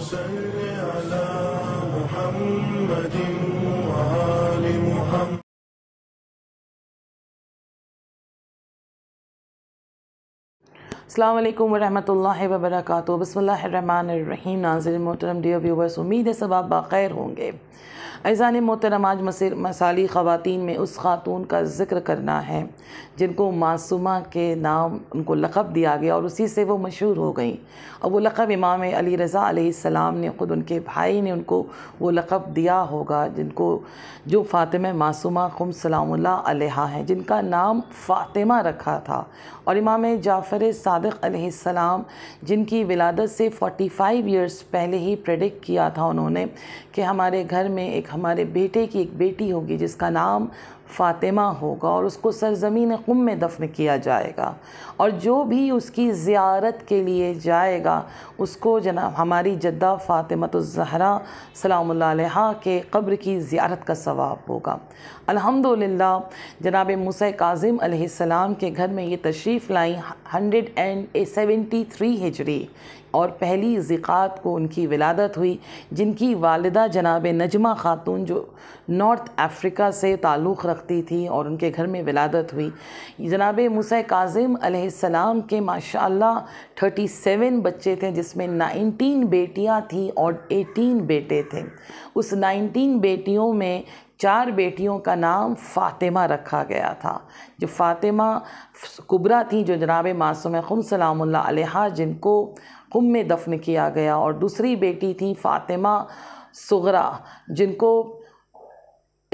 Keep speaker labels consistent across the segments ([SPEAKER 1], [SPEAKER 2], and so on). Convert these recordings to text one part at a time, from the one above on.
[SPEAKER 1] صل على محمد अल्लाम वरहमल वबरक बसमीम नाजिर मोहतरम डी व्यूवर्स उम्मीद है सब आप बाखैर होंगे ऐज़ान मोहतरम आज मसर मसाली ख़वान में उस खातून का जिक्र करना है जिनको मासूमा के नाम उनको लक़ब दिया गया और उसी से वो मशहूर हो गई और वो लक़ब इमाम अली रज़ा आसमाम ने ख़ुद उनके भाई ने उनको वो लक़ब दिया होगा जिनको जो फ़ातिमा मासूमा खुम सलाम है जिनका नाम फ़ातिमा रखा था और इमाम जाफ़र सा सदक़ जिनकी विलादत से 45 ईयर्स पहले ही प्रडिक्ट किया था उन्होंने कि हमारे घर में एक हमारे बेटे की एक बेटी होगी जिसका नाम फ़ातिमा होगा और उसको सरजमीन कुम में दफन किया जाएगा और जो भी उसकी ज़्यारत के लिए जाएगा उसको जना हमारी जद्दा फ़ातिमत ज़हरा सलाम के कब्र की ज्यारत का सवाब होगा अल्हम्दुलिल्लाह जनाब मुसे काजिम अलैहिस्सलाम के घर में ये तशरीफ़ लाई हंड्रेड एंड सेवेंटी थ्री हिजरी और पहली ज़िक़ात को उनकी विलादत हुई जिनकी वालदा जनाब नजमा ख़ातून जो नॉर्थ अफ्रीका से ताल्लुक़ रखती थी और उनके घर में विलादत हुई जनाब मूसा काजिम अलैहिस्सलाम के माशाल्लाह 37 बच्चे थे जिसमें 19 बेटियां थीं और 18 बेटे थे उस 19 बेटियों में चार बेटियों का नाम फ़ातिमा रखा गया था जो फ़ातिमा कुबरा थी जो जनाब मासूम खुम सलामुल्ला अलहा जिनको कुम में दफन किया गया और दूसरी बेटी थी फ़ातिमा सुगरा जिनको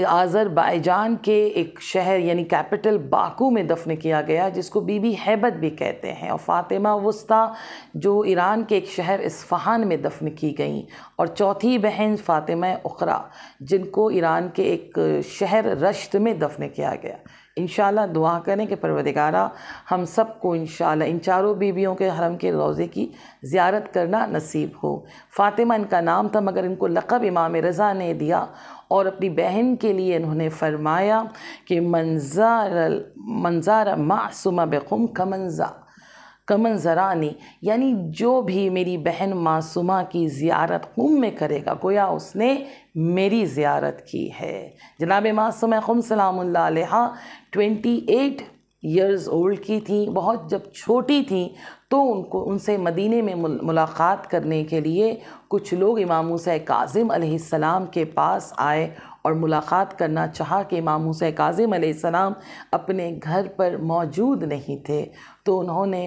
[SPEAKER 1] आज़रबाईजान के एक शहर यानी कैपिटल बाकू में दफन किया गया जिसको बीबी हैबत भी कहते हैं और फातिमा वस्ता जो ईरान के एक शहर इस्फहान में दफन की गई और चौथी बहन फातिमा उखरा जिनको ईरान के एक शहर रश्त में दफन किया गया इन दुआ करें कि परवरदिगारा हम सब को इन इन चारों बीवियों के हरम के रोज़े की ज़्यारत करना नसीब हो फ़ातिमा इनका नाम था मगर इनको लक़ब इमाम रज़ा ने दिया और अपनी बहन के लिए इन्होंने फरमाया कि मंजार मंज़ार मासुमा बेखुम का मंज़ा कमन ज़रानी यानी जो भी मेरी बहन मासूमा की ज़ियारत कुम में करेगा गोया उसने मेरी ज़ियारत की है जनाब मासूम खुम सलाम ट्वेंटी एट यर्स ओल्ड की थी बहुत जब छोटी थी तो उनको उनसे मदीने में मुलाकात करने के लिए कुछ लोग इमाम हुसै काजिम सलाम के पास आए और मुलाकात करना चाहा कि इमाम हुसै काजिम अपने घर पर मौजूद नहीं थे तो उन्होंने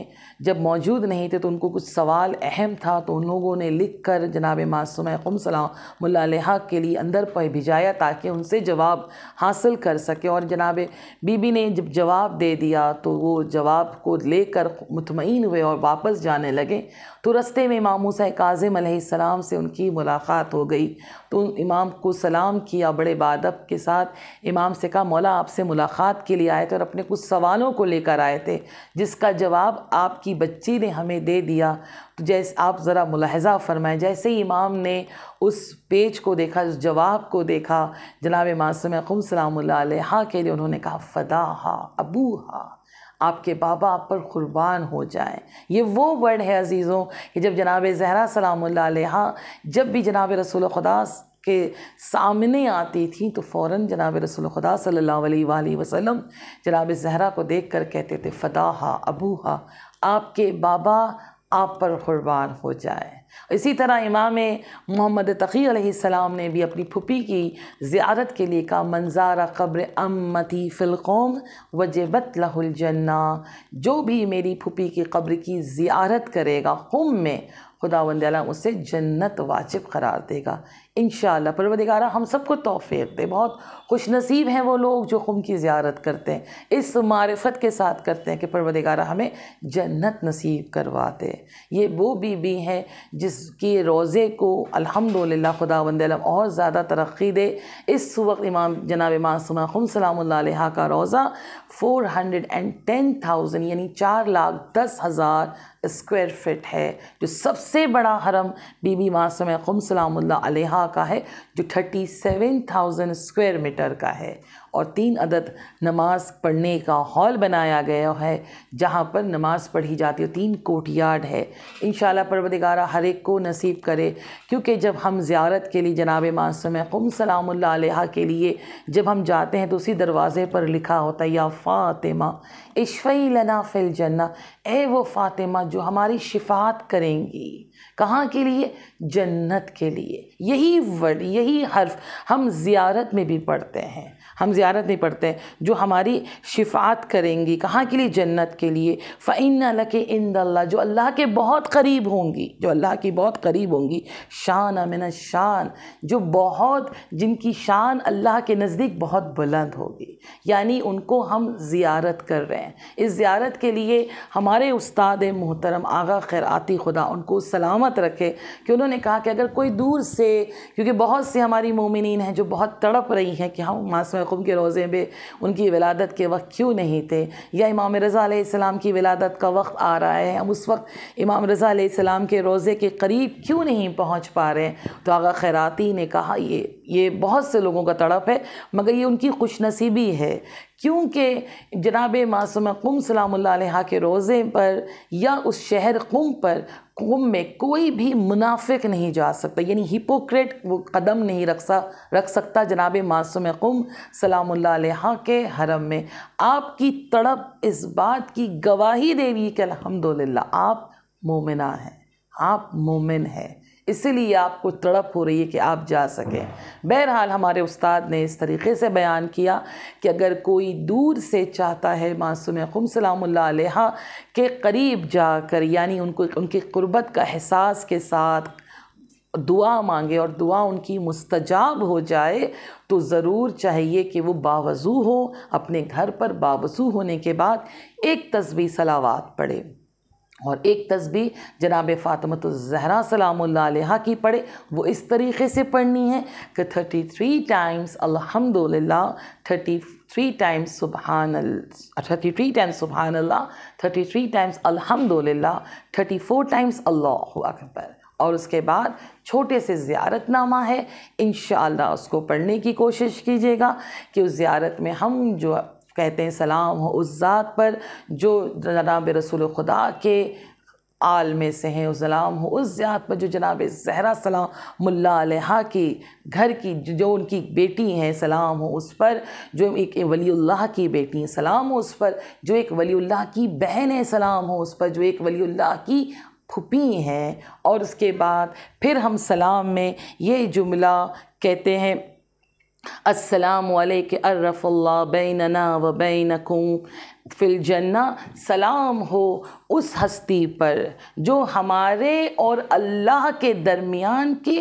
[SPEAKER 1] जब मौजूद नहीं थे तो उनको कुछ सवाल अहम था तो उन लोगों ने लिख कर जनाब मासूम कुम सलाम के लिए अंदर पर भिजाया ताकि उनसे जवाब हासिल कर सके और जनाब बीबी ने जब जवाब दे दिया तो वो जवाब को लेकर मुतमिन हुए और वापस जाने लगे तो रस्ते में इमाम हुसैन काजिम सलाम से उनकी मुलाकात हो गई तो इमाम को सलाम किया बड़े बादब के साथ इमाम से कहा मौला आपसे मुलाकात के लिए आए थे और अपने कुछ सवालों को लेकर आए थे जिसका इसका जवाब आपकी बच्ची ने हमें दे दिया तो जैसे आप ज़रा मुलाहजा फरमाएं जैसे ही इमाम ने उस पेज को देखा उस जवाब को देखा जनाब मासूम खुम सलाम के लिए उन्होंने कहा फ़दा हा अबू हा आपके बाबा आप पर क़ुरबान हो जाए ये वो वर्ड है अज़ीज़ों कि जब जनाब जहरा सलाम जब भी जनाब रसूल खुदास के सामने आती थी तो फ़ौर जनाब रसोल खुदा सल्ला वसम जनाब जहरा को देख कर कहते थे फ़दाहा अबूहा आपके बाबा आप पर क़ुरबान हो जाए इसी तरह इमाम मोहम्मद तकी सलाम ने भी अपनी फुपी की ज़्यारत के लिए कहा मंजारा कब्र अम्मती फ़िलकौम वजबत लहुलजन्ना जो भी मेरी फुपी की कब्र की ज़्यारत करेगा हम में खुदा वंदा उससे जन्नत वाजिब करार देगा इन शरवदिगारा हम सबको तोफ़ी दे बहुत खुश नसीब हैं वो लोग जो खुम की ज़्यारत करते हैं इस मारफत के साथ करते हैं कि परवदिगारा हमें जन्नत नसीब करवा दे ये वो बीबी हैं जिसके रोज़े को अल्हम्दुलिल्लाह खुदा वंदा और ज़्यादा तरक्की दे इस वक्त इमाम जनाब मासूमा खुम सलाम का रोज़ा four hundred and ten thousand यानी चार लाख दस हज़ार स्क्वायर फिट है जो सबसे बड़ा हरम बीबी मासम खुम सलाम्ला का है जो thirty seven thousand square metre का है और तीन अदद नमाज पढ़ने का हॉल बनाया गया है जहाँ पर नमाज पढ़ी जाती है तीन कोट यार्ड है इन परवदगारा हर एक को नसीब करे क्योंकि जब हम ज़्यारत के लिए जनाब मासम खुम सलाम्ला के लिए जब हम जाते हैं तो उसी दरवाज़े पर लिखा होता है या फ़ातिमा इशफ़ी लना फ़िल जन्ना ए वो फ़ातिमा जो हमारी शिफात करेंगी कहाँ के लिए जन्नत के लिए यही वर्ड यही हर्फ हम ज़ियारत में भी पढ़ते हैं हम ज़्यारत नहीं पढ़ते हैं जो हमारी शिफात करेंगी कहाँ के लिए जन्नत के लिए फ़ैन अल के इंद अल्लाह जो अल्लाह के बहुत करीब होंगी जो अल्लाह की बहुत करीब होंगी शान अमिन शान जो बहुत जिनकी शान अल्लाह के नज़दीक बहुत बुलंद होगी यानी उनको हम ज़्यारत कर रहे हैं इस ज़्यारत के लिए हमारे उस्ताद मोहतरम आगा ख़ैर आती खुदा उनको सलामत रखे कि उन्होंने कहा कि अगर कोई दूर से क्योंकि बहुत से हमारी मोमिन हैं जो बहुत तड़प रही हैं कि हम हाँ, मासम याकूब के रोज़े में उनकी विलादत के वक्त क्यों नहीं थे या इमाम रज़ा आलाम की विलादत का वक्त आ रहा है हम उस वक्त इमाम रज़ा सलाम के रोज़े के करीब क्यों नहीं पहुँच पा रहे तो आगा खैराती ने कहा ये ये बहुत से लोगों का तड़प है मगर ये उनकी खुशनसीबी है क्योंकि जनाब मासूम कुम सलाम के रोज़े पर या उस शहर कुम पर कुम में कोई भी मुनाफिक नहीं जा सकता यानी हिपोक्रेट वो कदम नहीं रख सा रख सकता जनाब मासूम कुम सलाम के हरम में आपकी तड़प इस बात की गवाही देवी के अलहमदिल्ला आप मोमिना हैं आप मोमिन हैं इसीलिए आपको तड़प हो रही है कि आप जा सकें बहरहाल हमारे उस्ताद ने इस तरीके से बयान किया कि अगर कोई दूर से चाहता है मासूम खुम सलाम्हा के करीब जाकर यानी उनको उनकी क़ुरबत का एहसास के साथ दुआ मांगे और दुआ उनकी मुस्तजाब हो जाए तो ज़रूर चाहिए कि वो बावजू हो अपने घर पर बावजू होने के बाद एक तस्वीर सलावात पढ़े और एक तस्बी जनाब फ़ातमत ज़हरा सलाम की पढ़े वो इस तरीके से पढ़नी है कि थर्टी थ्री टाइम्स अल्हम्दुलिल्लाह थर्टी थ्री टाइम्स सुबहान थर्टी थ्री टाइम्स सुबहान अल्लाह थर्टी थ्री टाइम्स अल्हम्दुलिल्लाह थर्टी फोर टाइम्स अल्लाह अकबर और उसके बाद छोटे से ज्यारत नामा है इन उसको पढ़ने की कोशिश कीजिएगा कि उस ज़्यारत में हम जो कहते हैं सलाम हो उस ज़ात पर जो जनाब रसूल खुदा के आल में से हैं सलाम हो उस ज़ात पर जो जनाब जहरा सलाम मुल्ला की घर की जो उनकी बेटी हैं सलाम हो उस पर जो एक वलील्ला की बेटी हैं सलाम हो उस पर जो एक वलील्ला की बहन है सलाम हो उस पर जो एक वलील्ला की फुपी हैं और उसके बाद फिर हम सलाम में ये जुमला कहते हैं अस्सलामल्ला बैनना व وبينكم في जन्ना सलाम हो उस हस्ती पर जो हमारे और अल्लाह के दरमियान के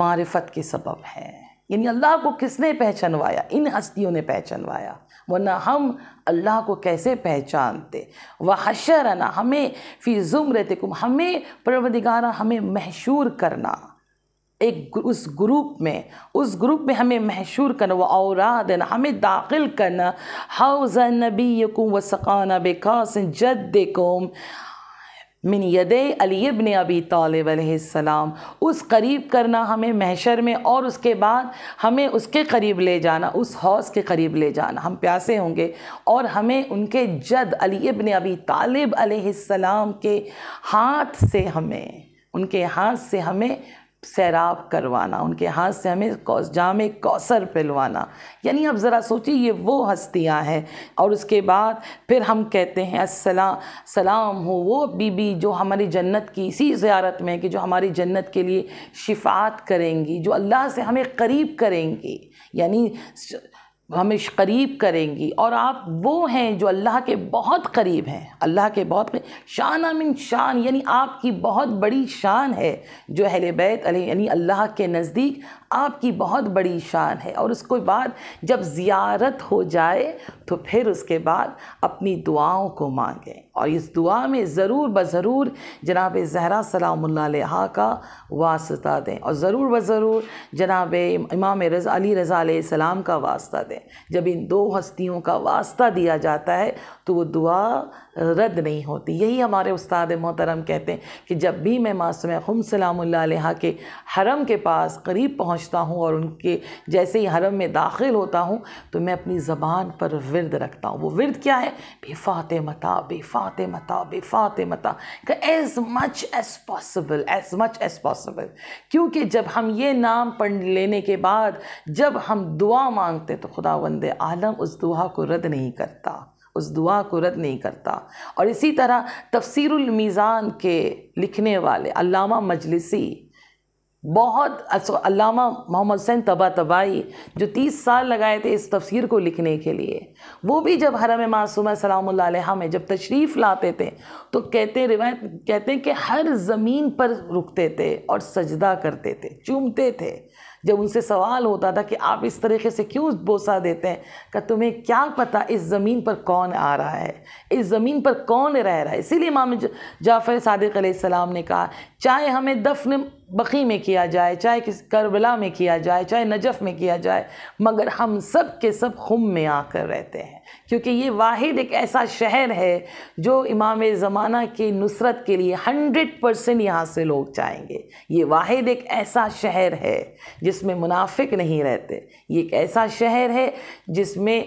[SPEAKER 1] मारफत के सबब है यानी अल्लाह को किसने पहचानवाया इन हस्तियों ने पहचानवाया वरना हम अल्लाह को कैसे पहचानते वह हशरना हमें फ़ी ज़ुमरतकुम हमें परवदिगारा हमें महशूर करना एक उस ग्रुप में उस ग्रुप में हमें महशूर करना व औरा देना हमें दाखिल करना हाउज नबी यकुम व सकाना बेकास जद कौम मिन यद अलीबन अबी तालब उस करीब करना हमें महशर में और उसके बाद हमें उसके करीब ले जाना उस हौस के करीब ले जाना हम प्यासे होंगे और हमें उनके जद अलीबन अबी तालब के हाथ से हमें उनके हाथ से हमें सैराब करवाना उनके हाथ से हमें जाम कौसर पिलवाना यानी आप ज़रा सोचिए ये वो हस्तियाँ हैं और उसके बाद फिर हम कहते हैं असला सलाम हो वो बीबी जो हमारी जन्नत की इसी ज़्यारत में कि जो हमारी जन्नत के लिए शिफात करेंगी जो अल्लाह से हमें करीब करेंगी यानी हमें करीब करेंगी और आप वो हैं जो अल्लाह के बहुत करीब हैं अल्लाह के बहुत शान मिन शान यानी आपकी बहुत बड़ी शान है जो अहल बैत यानी अल्लाह के नज़दीक आपकी बहुत बड़ी शान है और उसके बाद जब ज़ियारत हो जाए तो फिर उसके बाद अपनी दुआओं को मांगें और इस दुआ में ज़रूर ब ज़रूर जनाब जहरा सलाम का वास्ता दें और ज़रूर ब ज़रूर जनाब इमाम रजा अली रज़ा सलाम का वास्ता दें जब इन दो हस्तियों का वास्ता दिया जाता है तो वो दुआ रद्द नहीं होती यही हमारे उस्ताद मोहतरम कहते हैं कि जब भी मैं मासूम खुम सलाम्ला के हरम के पास करीब पहुंचता हूं और उनके जैसे ही हरम में दाखिल होता हूं तो मैं अपनी ज़बान पर विरद रखता हूं वो विरद क्या है बेफात मता बेफात मता बेफात मता as much as possible as much as possible क्योंकि जब हम ये नाम पढ़ लेने के बाद जब हम दुआ मांगते तो खुदा वंद आलम उस दुआ को रद्द नहीं करता उस दुआ को रद्द नहीं करता और इसी तरह तफसीरुल मीज़ान के लिखने वाले अल्लामा मजलिसी बहुत अल्लामा मोहम्मद हुसैन तबा तबाई जो तीस साल लगाए थे इस तफसीर को लिखने के लिए वो भी जब हरम मासूम सलाम में जब तशरीफ़ लाते थे तो कहते रिवायत कहते हैं कि हर ज़मीन पर रुकते थे और सजदा करते थे चूमते थे जब उनसे सवाल होता था कि आप इस तरीके से क्यों बोसा देते हैं क्या तुम्हें क्या पता इस ज़मीन पर कौन आ रहा है इस ज़मीन पर कौन रह रहा है इसीलिए इमाम जाफ़र सादिक ने कहा चाहे हमें दफन बकी में किया जाए चाहे किस करबला में किया जाए चाहे नजफ़ में किया जाए मगर हम सब के सब खुम में आकर रहते हैं क्योंकि ये वाहिद एक ऐसा शहर है जो इमाम ज़माना की नुसरत के लिए हंड्रेड परसेंट यहाँ से लोग जाएंगे ये वाहिद एक ऐसा शहर है जिसमें मुनाफिक नहीं रहते ये एक ऐसा शहर है जिसमें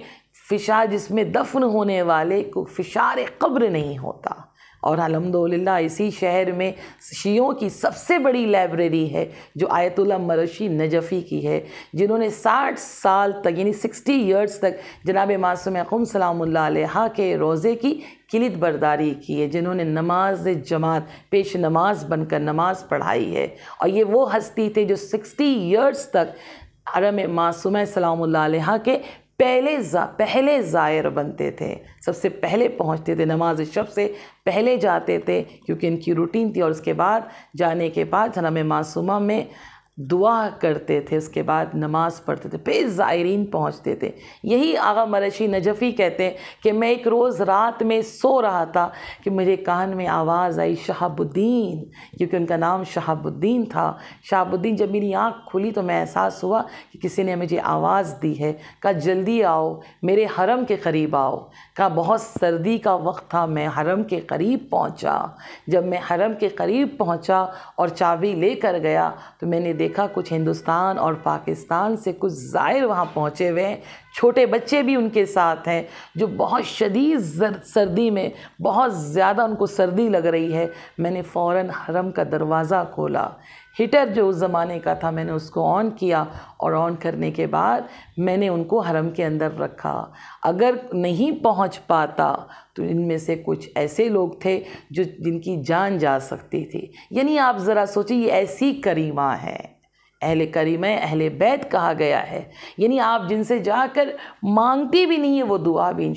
[SPEAKER 1] फ़िशा जिसमें दफन होने वाले को फ़िशार कब्र नहीं होता और अलहमदिल्ला इसी शहर में शियों की सबसे बड़ी लाइब्रेरी है जो आयतुल्ला मरशी नजफ़ी की है जिन्होंने साठ साल तक यानी सिक्सटी ईयर्स तक जनाब मासूम अकुम सलाम्ला के रोज़े की किलित बर्दारी की है जिन्होंने नमाज जमात पेश नमाज बनकर नमाज पढ़ाई है और ये वो हस्ती थे जो सिक्सटी ईयर्स तक अरम मासूम सलाम्ल के पहले जा, पहले ज़ायर बनते थे सबसे पहले पहुंचते थे नमाज शब से पहले जाते थे क्योंकि इनकी रूटीन थी और उसके बाद जाने के बाद हरम मासूमा में दुआ करते थे उसके बाद नमाज़ पढ़ते थे फिर ज़ायरीन पहुँचते थे यही आगा मरशी नजफ़ी कहते हैं कि मैं एक रोज़ रात में सो रहा था कि मुझे कान में आवाज़ आई शहाबुद्दीन क्योंकि उनका नाम शहाबुद्दीन था शहाबुद्दीन जब मेरी आँख खुली तो मैं एहसास हुआ कि किसी ने मुझे आवाज़ दी है कहा जल्दी आओ मेरे हरम के करीब आओ कहा बहुत सर्दी का वक्त था मैं हरम के करीब पहुँचा जब मैं हरम के करीब पहुँचा और चाबी कर गया तो मैंने देखा देखा कुछ हिंदुस्तान और पाकिस्तान से कुछ ज़ाहिर वहाँ पहुँचे हुए हैं छोटे बच्चे भी उनके साथ हैं जो बहुत शदीद सर्दी में बहुत ज़्यादा उनको सर्दी लग रही है मैंने फ़ौर हरम का दरवाज़ा खोला हीटर जो उस ज़माने का था मैंने उसको ऑन किया और ऑन करने के बाद मैंने उनको हरम के अंदर रखा अगर नहीं पहुंच पाता तो इनमें से कुछ ऐसे लोग थे जो जिनकी जान जा सकती थी यानी आप ज़रा सोचिए ये ऐसी करीमा है अहल करीम अहल बैत कहा गया है यानी आप जिनसे जाकर मांगते भी नहीं है वो दुआ भी इन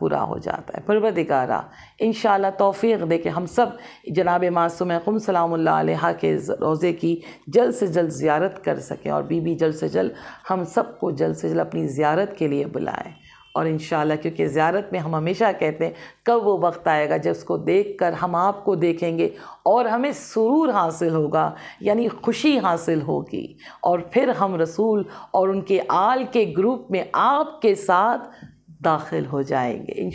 [SPEAKER 1] पूरा हो जाता है परवदिगारा इन तोफ़ी दे के हम सब जनाब मासूम खुम सलाम के रोज़े की जल्द से जल्द ज़्यारत कर सकें और बीबी जल्द से जल्द हम सबको जल्द से जल्द अपनी ज़्यारत के लिए बुलाएँ और इन क्योंकि ज़्यारत में हम हमेशा कहते हैं कब वो वक्त आएगा जब उसको देख कर हम आपको देखेंगे और हमें सुरूर हासिल होगा यानी खुशी हासिल होगी और फिर हम रसूल और उनके आल के ग्रुप में आपके साथ दाखिल हो जाएंगे इन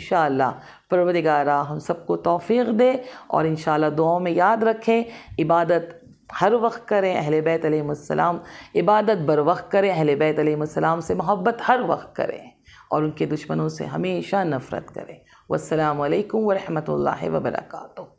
[SPEAKER 1] परवरदिगारा हम सबको तोफ़ी दे और इन दुआओं में याद रखें इबादत हर वक्त करें अहल बैतम इबादत बर वक्त करें अहल बैतम से मोहब्बत हर वक्त करें और उनके दुश्मनों से हमेशा नफ़रत करें वालकम वरहमल वर्का